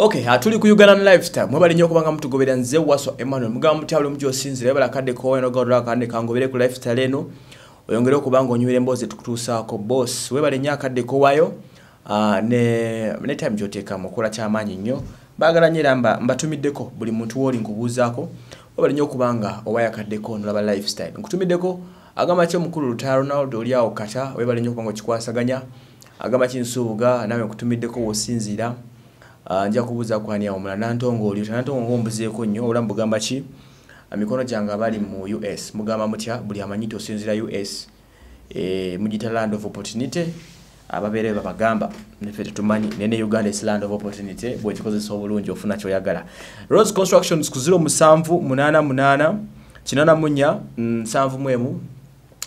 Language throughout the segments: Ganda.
Okay, hatuli ku Ugandan lifestyle. Mwebali nyo kubanga mtu gobera nze waso Emmanuel. Mugamba mtu abali mjo sinzi lebala kade ko eno godra kande kango bere ku lifestyle eno. Oyongere ku bango nyuire mboze tukutusa ko boss. Webali nya kade ko wayo. Ah uh, ne ne time jote kama kula cha manyi nyo. Bagala nyira mba mbatumide ko buli mtu woli nkubuza ko. Webali nyo kubanga owaya kade ko no laba lifestyle. Nkutumide ko agama cho mkuru Lutaro Ronaldo oli kata. Webali nyo kubanga chikwasaganya. Agama chinsubuga nawe nkutumide ko wosinzira. Mm -hmm. Ah, njia kubuza kwani ya umla nantongo uliyo nantongo ngombuze kunyo ula mbugamba chi ah, mikono jangabali mu US mbugamba mutia buli amanyito sinzi la US e, eh, mjita land of opportunity ababere baba gamba nefete tumani nene Uganda is land of opportunity buwe tikoze sobulu njo funa choya gala Rose Constructions kuziro musamfu munana munana chinana munya msamfu mm, mwemu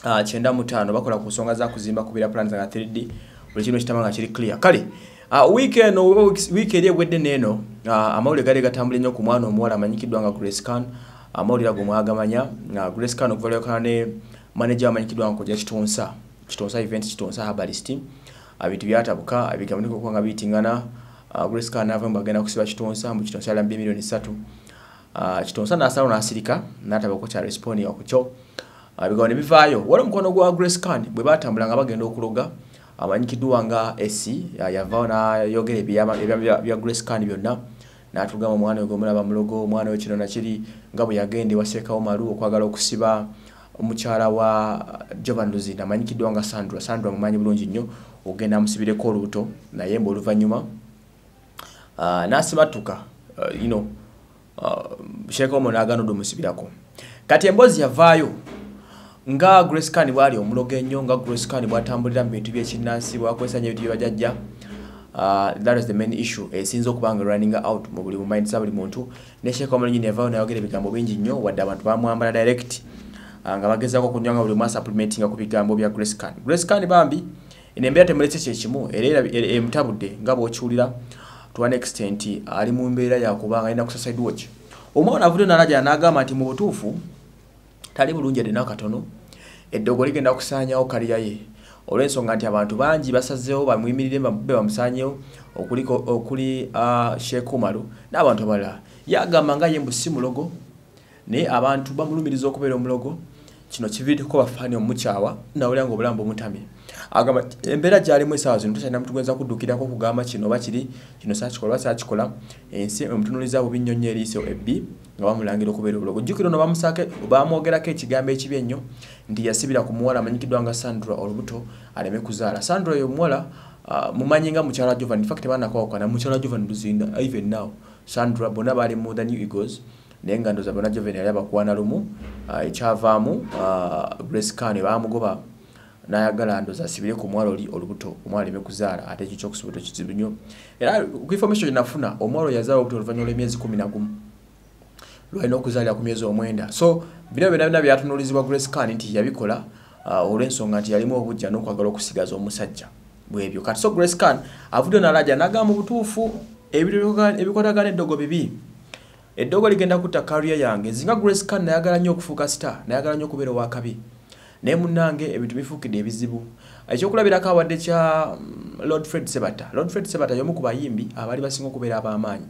uh, ah, chenda mutano bakula kusonga za kuzimba kubira plan za 3D Ulichino chitama nga chiri clear kali Ah, weekend no weekend yegwedde neno ah, amawulire gali gatambula nnyo ku mwana omuwala amanyikiddwa nga grace can amawulire agomwa agamanya nga grace can okuvalayokana ne manager amanyikiddwa nga kojja kitonsa kitonsa event kitonsa habalist ebintu ah, byatabuka ebigamuniko kuba nga biyitingana grace can nava mu bagenda kusiba kitonsa mbu kitonsa yalambye miliyoni satu kitonsa n'asalo n'asirika n'ataba ko kyaresponi okukyo ebigambo ne bivaayo wali omukono gwa grace can bwe baatambula nga bagenda okuloga amanyikiddwa ah, nga esi ah, yavaawo nayogera ebya grace kan byonna natugamba omwana gomulaba mulogo omwana wekino nakiri nga bwe yagende wasekawo malu okwagala okusiba omukyala wa jovan luzin amanyikiddwa nga sandra sandra mumanyi bulungi nnyo ogenda amusibireko olubuto naye mbe oluvanyuma ah, nasibatuka ino sheka omunagano dwe musibirako kati emboozi yavaayo nga grace can bwali omuloga ennyo nga grace can bwatambulira mu bintu byekinnansi bwakozesa nyo ebintu byebajajja Uh, ah, that is the main issue esinza eh, okuba nga running out mu buli mumind sa buli muntu nesheka omulungi nevayo nayogera ebigambo bingi nnyo wadde abantu bamwambala direct ah, nga bagezako okunywa nga buli omuasupplementinga ku bigambo bya grace can grace can bambi eno embeera temulese kyekimu era emutabudde nga bwokiwulira to an extent ali mu mbeera yakubanga alina kusasidwatch omwana avudde nalajana n'agamba nti mu butuufu tali bulungi alina akatono eddogo ligenda kusanyawo kalya ye olw'ensonga nti abantu bangi basazeewo bamuyimirire be bamusanyewo okuli shekumalo n'abantu abalala yagamba nga ye mbusi mulogo naye abantu bamulumiriza okubeera omulogo kino kiviri kwa fani omuchawa na ule ngo bulambo mutami agama embera jali mu sawa zinto chana mtu kwenza kudukira ko kugama kino bakiri kino sachi kola sachi kola ensi omutunuliza obinyonyeri so eb nga bamulangira ko bero bulogo jukiro no bamusake bamwogera ke kigambe ekibye nnyo ndi yasibira ku muwala manyikidwa nga Sandra olubuto aleme kuzala Sandra yo muwala uh, mumanyi nga muchara Jovan in fact bana kwa kwa na muchara Jovan buzinda even now Sandra bona bali more than you egos naye nga ndoza byonna joven yali abakuwana lumu eh, ekyavaamu eh, grace kan baamugoba nayagala ndoza asibire ku mwala oli olubuto omwala leme kuzaala ate ekyo kyokusobota kizibu nnyo era ku information yenafuna omwala yazaala olubuto oluvannyuma lw'emyezi kumi nagumu lwalina okuzaalira ku myezi omwenda so bino byona byona byatunuulizibwa grace kan nti yabikola eh, olw'ensonga nti yalimu obujja n'okwagala okusigaza omusajja bwebyo kati so grace kan avuddo nalaja nagamba obutuufu ebikwatagana eddogo bibi eddogo ligenda kutta kariya yange nzinga grace kan nayagala nnyo okufuuka sita nayagala nnyo okubeera owakabi naye munnange ebintu bifuukidde ebizibu ekyokulabirako awadde kya mm, lord fred sebata lord fred sebata y'omu ku bayimbi abaali basinga okubeera ab'amaanyi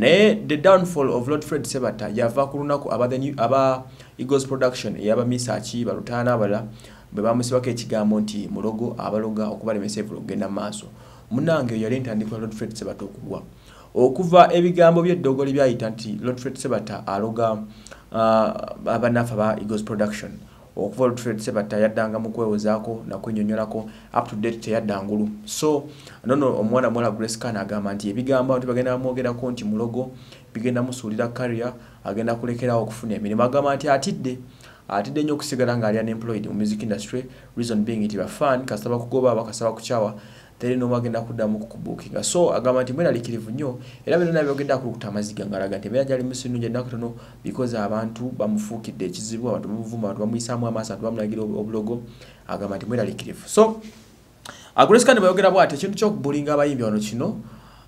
naye the downfall of lord fred sebata yava ku lunaku aba egos production eyabamisaki balutaana abala bwe bamusibako ekigambo nti mulogo abaloga okubalemesa evulo okugenda mu maaso munnange yali ntandikwa lord fred sebata okugwa okuva ebigambo by'eddogoli byayita nti lotfred sebata aloga uh, abanafe aba egos production okuva lotfred sebata yaddanga mu kwewozaako nakwenyonyolako update teyaddangulu so nono omwana mwala grace kan agamba nti ebigambo abantu bagenda bamwogerako nti mulogo bigenda musuulira karia agenda kulekerawo okufuna emirimu agamba nti atidde atidde nnyo okusigala ng'alya n'employed mu music industry reason being nti bafan kasaba kugoba abakasaba kukyawa teri n'omu agenda kuddamu kukubuukinga so agamba nti mwena likirivu nnyo era byonna byogenda kulukuta amaziga ngalaga nti embeera gyali musinnuja ennaku tono bikozi abantu bamufuukidde ekizibu abantu bamuvuma abantu bamuyisaamu amaaso abantu bamulagira obulogo agamba nti mweralikirivu so agresika ne bayogera bw ati ekintu kyokubulinga abayimbi ono kino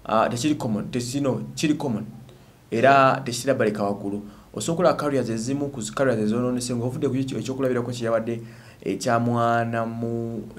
ah, tekiri common tekino kiri common era tekirabalika waggulu osokola carrier zezimu ku carrier zezononese nga ovudde kuekyokulabirako kyeyabadde ekyamwana mu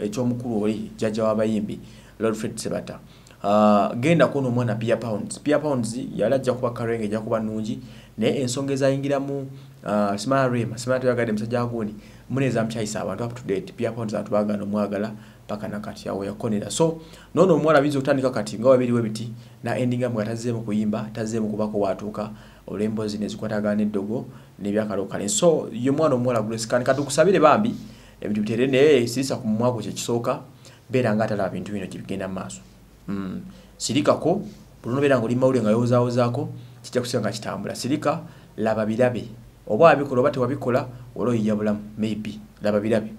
ekyomukulu oli jjajja w'abayimbi lordfred sebata uh, genda ku noomwana pia pounds pia pounds yali ajja kuba carrier nga ejja kuba nungi naye ensonga ezayingiramu uh, ah, smaa rema smaa tebagadde musajja wagundi muneeza mukyayisa abantu up to date pia pounds abantu bagana omwagala paka nakati yao yakonera so nono omwala bizo tutandika kati ngawa biri webiti na endinga mukataze mu kuyimba tazemu kubako watuka olembo zine zikwatagane dogo ne byakalokale so yo mwana omwala grace kan kadu kusabire bambi ebintu terene e, sisa ku mwako che kisoka bera ngata la bintu bino kibigenda maso mm sirika ko bulono bera ngoli maule ngayo zaako zako kitya kusanga kitambula sirika laba bilabe oba abikola bate wabikola olo iyabula maybe laba bilabe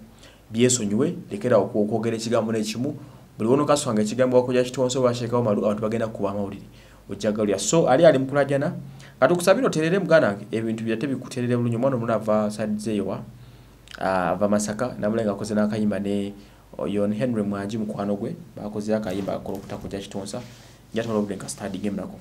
byesonywe lekera okwogera ekigambo nekimu buli wono kasanga ekigambo wakoja kitonso bashekawo malu abantu bagenda kuba mawulire ojagalya so ali ali mukulajana katukusabira oterere muganange ebintu byate bikuterere bulunyi omwana omuna ava sadzeyowa ava masaka namulenga akoze nakayimba ne uh, yon henry mwanji mukwano gwe bakozera akayimba akola okutakoja kitonsa njatwala obudde nkastadigemunako